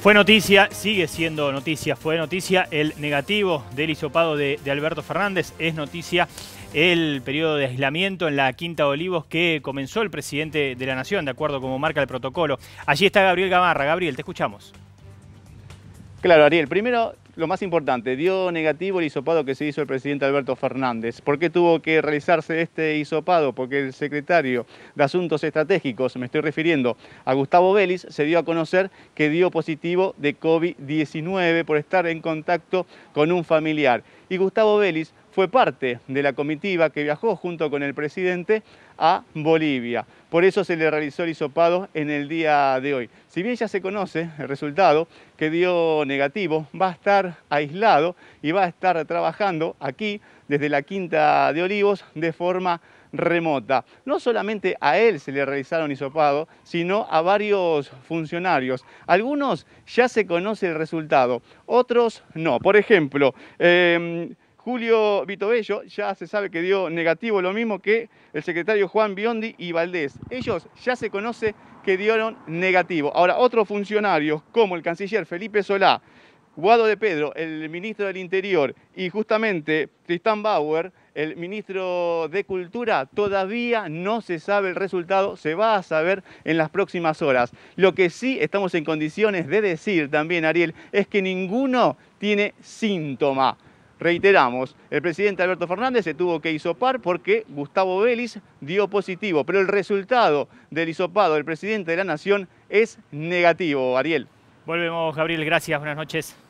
Fue noticia, sigue siendo noticia, fue noticia el negativo del hisopado de, Alberto Fernández, es noticia el periodo de aislamiento en la Quinta de Olivos que comenzó el presidente de la Nación, de acuerdo como marca el protocolo. Allí está Gabriel Gamarra. Gabriel, te escuchamos. Claro, Ariel, primero lo más importante, dio negativo el hisopado que se hizo el presidente Alberto Fernández. ¿Por qué tuvo que realizarse este hisopado? Porque el secretario de Asuntos Estratégicos, me estoy refiriendo a Gustavo Vélez, se dio a conocer que dio positivo de COVID-19 por estar en contacto con un familiar. Y Gustavo Vélez fue parte de la comitiva que viajó junto con el presidente a Bolivia. Por eso se le realizó el hisopado en el día de hoy. Si bien ya se conoce el resultado que dio negativo, va a estar aislado y va a estar trabajando aquí desde la Quinta de Olivos de forma remota. No solamente a él se le realizaron hisopado, sino a varios funcionarios. Algunos ya se conoce el resultado, otros no. Por ejemplo, em, Julio Vitobello ya se sabe que dio negativo, lo mismo que el secretario Juan Biondi y Valdés. Ellos ya se conoce que dieron negativo. Ahora, otros funcionarios como el canciller Felipe Solá, Guado de Pedro, el ministro del Interior y justamente Tristán Bauer, el ministro de Cultura, todavía no se sabe el resultado, se va a saber en las próximas horas. Lo que sí estamos en condiciones de decir también, Ariel, es que ninguno tiene síntoma. Reiteramos, el presidente Alberto Fernández se tuvo que isopar porque Gustavo Vélez dio positivo, pero el resultado del hisopado del presidente de la Nación es negativo, Ariel. Volvemos, Gabriel, gracias, buenas noches.